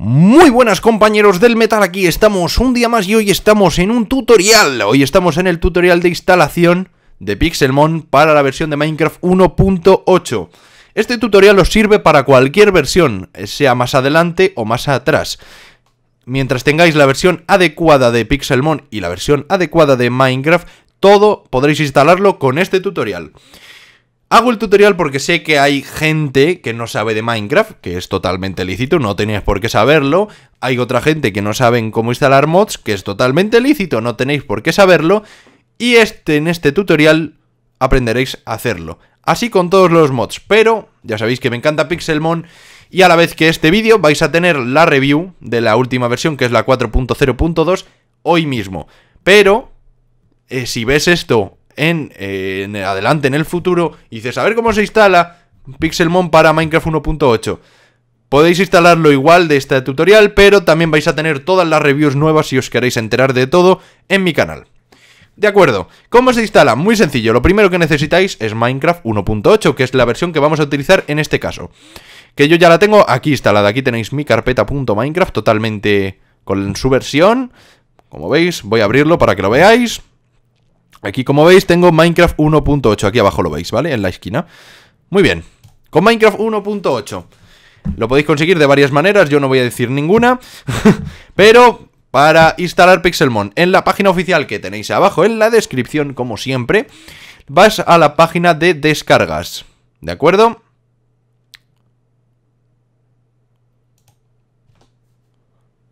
Muy buenas compañeros del metal, aquí estamos un día más y hoy estamos en un tutorial. Hoy estamos en el tutorial de instalación de Pixelmon para la versión de Minecraft 1.8. Este tutorial os sirve para cualquier versión, sea más adelante o más atrás. Mientras tengáis la versión adecuada de Pixelmon y la versión adecuada de Minecraft, todo podréis instalarlo con este tutorial. Hago el tutorial porque sé que hay gente que no sabe de Minecraft, que es totalmente lícito, no tenéis por qué saberlo. Hay otra gente que no saben cómo instalar mods, que es totalmente lícito, no tenéis por qué saberlo. Y este, en este tutorial aprenderéis a hacerlo. Así con todos los mods, pero ya sabéis que me encanta Pixelmon y a la vez que este vídeo vais a tener la review de la última versión, que es la 4.0.2, hoy mismo. Pero, eh, si ves esto en, eh, adelante, en el futuro, y dices, a cómo se instala Pixelmon para Minecraft 1.8. Podéis instalarlo igual de este tutorial, pero también vais a tener todas las reviews nuevas si os queréis enterar de todo en mi canal. De acuerdo, ¿cómo se instala? Muy sencillo, lo primero que necesitáis es Minecraft 1.8, que es la versión que vamos a utilizar en este caso. Que yo ya la tengo aquí instalada, aquí tenéis mi carpeta .minecraft totalmente con su versión. Como veis, voy a abrirlo para que lo veáis. Aquí, como veis, tengo Minecraft 1.8. Aquí abajo lo veis, ¿vale? En la esquina. Muy bien. Con Minecraft 1.8. Lo podéis conseguir de varias maneras, yo no voy a decir ninguna. pero para instalar Pixelmon en la página oficial que tenéis abajo en la descripción, como siempre, vas a la página de descargas. ¿De acuerdo?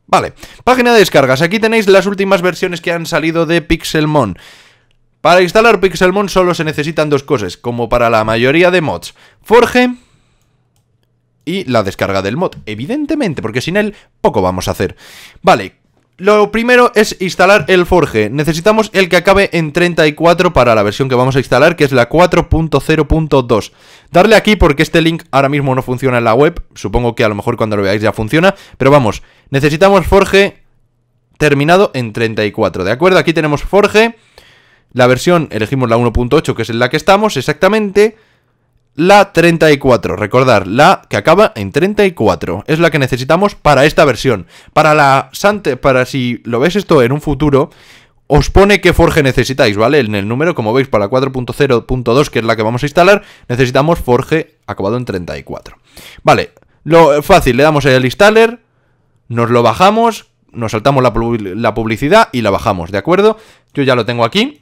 Vale, página de descargas. Aquí tenéis las últimas versiones que han salido de Pixelmon. Para instalar Pixelmon solo se necesitan dos cosas, como para la mayoría de mods. Forge y la descarga del mod, evidentemente, porque sin él poco vamos a hacer. Vale, lo primero es instalar el Forge. Necesitamos el que acabe en 34 para la versión que vamos a instalar, que es la 4.0.2. Darle aquí porque este link ahora mismo no funciona en la web. Supongo que a lo mejor cuando lo veáis ya funciona. Pero vamos, necesitamos Forge terminado en 34, ¿de acuerdo? Aquí tenemos Forge la versión, elegimos la 1.8, que es en la que estamos exactamente, la 34, recordar, la que acaba en 34, es la que necesitamos para esta versión. Para la Sante, para si lo ves esto en un futuro, os pone qué forge necesitáis, ¿vale? En el número, como veis, para 4.0.2, que es la que vamos a instalar, necesitamos forge acabado en 34. Vale, lo fácil, le damos el installer, nos lo bajamos, nos saltamos la, la publicidad y la bajamos, ¿de acuerdo? Yo ya lo tengo aquí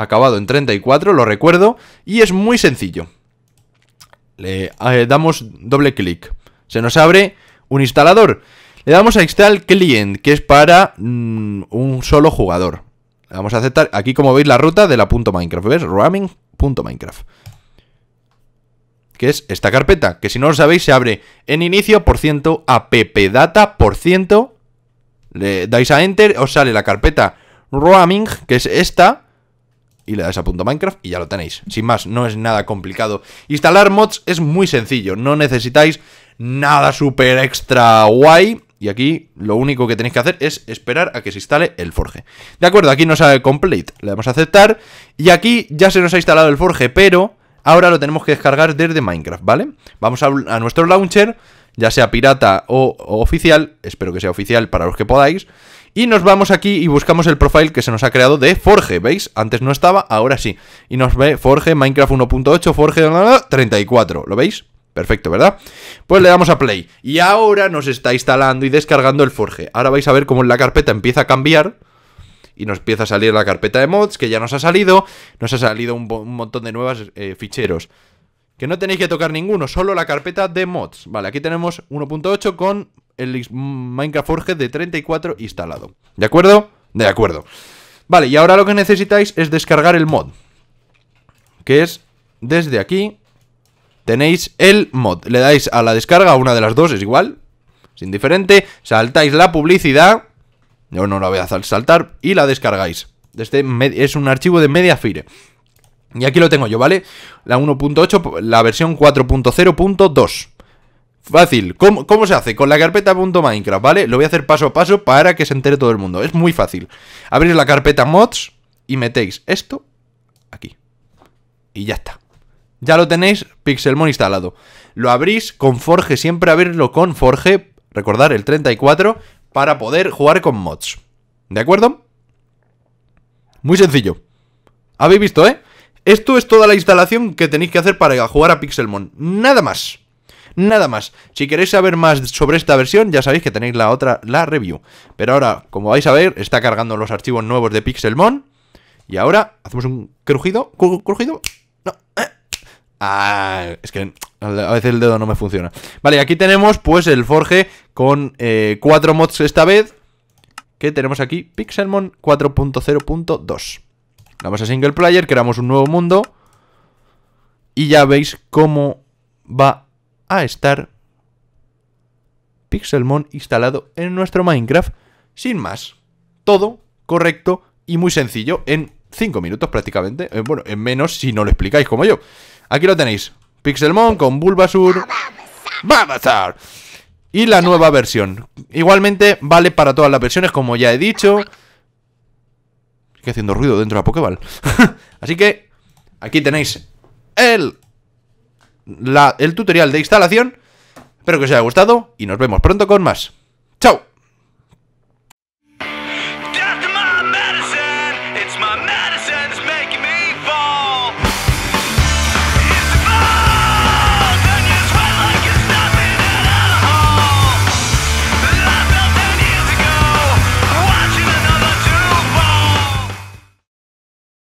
acabado en 34, lo recuerdo, y es muy sencillo. Le eh, damos doble clic. Se nos abre un instalador. Le damos a Install Client, que es para mm, un solo jugador. Le vamos a aceptar, aquí como veis la ruta de la punto .minecraft, ¿ves? Roaming.minecraft. Que es esta carpeta, que si no lo sabéis se abre en inicio, por ciento, data. por ciento. Le dais a Enter, os sale la carpeta roaming, que es esta, y le dais a punto Minecraft y ya lo tenéis. Sin más, no es nada complicado. Instalar mods es muy sencillo, no necesitáis nada súper extra guay. Y aquí lo único que tenéis que hacer es esperar a que se instale el forge. De acuerdo, aquí nos sale complete, le damos a aceptar. Y aquí ya se nos ha instalado el forge, pero ahora lo tenemos que descargar desde Minecraft, ¿vale? Vamos a, nuestro launcher, ya sea pirata o oficial, espero que sea oficial para los que podáis. Y nos vamos aquí y buscamos el profile que se nos ha creado de Forge, ¿veis? Antes no estaba, ahora sí. Y nos ve Forge, Minecraft 1.8, Forge 34, ¿lo veis? Perfecto, ¿verdad? Pues le damos a play. Y ahora nos está instalando y descargando el Forge. Ahora vais a ver cómo la carpeta empieza a cambiar y nos empieza a salir la carpeta de mods que ya nos ha salido, nos ha salido un, montón de nuevos eh, ficheros. Que no tenéis que tocar ninguno, solo la carpeta de mods. Vale, aquí tenemos 1.8 con el Minecraft Forge de 34 instalado. ¿De acuerdo? De acuerdo. Vale, y ahora lo que necesitáis es descargar el mod. Que es desde aquí. Tenéis el mod. Le dais a la descarga, una de las dos es igual. Es indiferente. Saltáis la publicidad. Yo no la voy a saltar. Y la descargáis. Este es un archivo de Mediafire. Y aquí lo tengo yo, ¿vale? La 1.8, la versión 4.0.2. Fácil. ¿Cómo, ¿Cómo, se hace? Con la carpeta .minecraft, ¿vale? Lo voy a hacer paso a paso para que se entere todo el mundo. Es muy fácil. Abrís la carpeta mods y metéis esto aquí. Y ya está. Ya lo tenéis Pixelmon instalado. Lo abrís con Forge, siempre abrirlo con Forge, recordar el 34, para poder jugar con mods. ¿De acuerdo? Muy sencillo. Habéis visto, ¿eh? Esto es toda la instalación que tenéis que hacer para jugar a Pixelmon. Nada más. Nada más. Si queréis saber más sobre esta versión, ya sabéis que tenéis la otra, la review. Pero ahora, como vais a ver, está cargando los archivos nuevos de Pixelmon. Y ahora hacemos un crujido. ¿Crujido? No. ¿eh? Ah, es que a veces el dedo no me funciona. Vale, aquí tenemos pues el Forge con eh, cuatro mods esta vez. Que tenemos aquí Pixelmon 4.0.2. Vamos a single player, creamos un nuevo mundo. Y ya veis cómo va a estar Pixelmon instalado en nuestro Minecraft sin más. Todo correcto y muy sencillo en 5 minutos prácticamente. Eh, bueno, en menos si no lo explicáis como yo. Aquí lo tenéis. Pixelmon con Bulbasur. Babasar. Y la nueva versión. Igualmente vale para todas las versiones, como ya he dicho. Estoy haciendo ruido dentro de la Pokéball. Así que aquí tenéis el el tutorial de instalación. Espero que os haya gustado y nos vemos pronto con más. ¡Chao!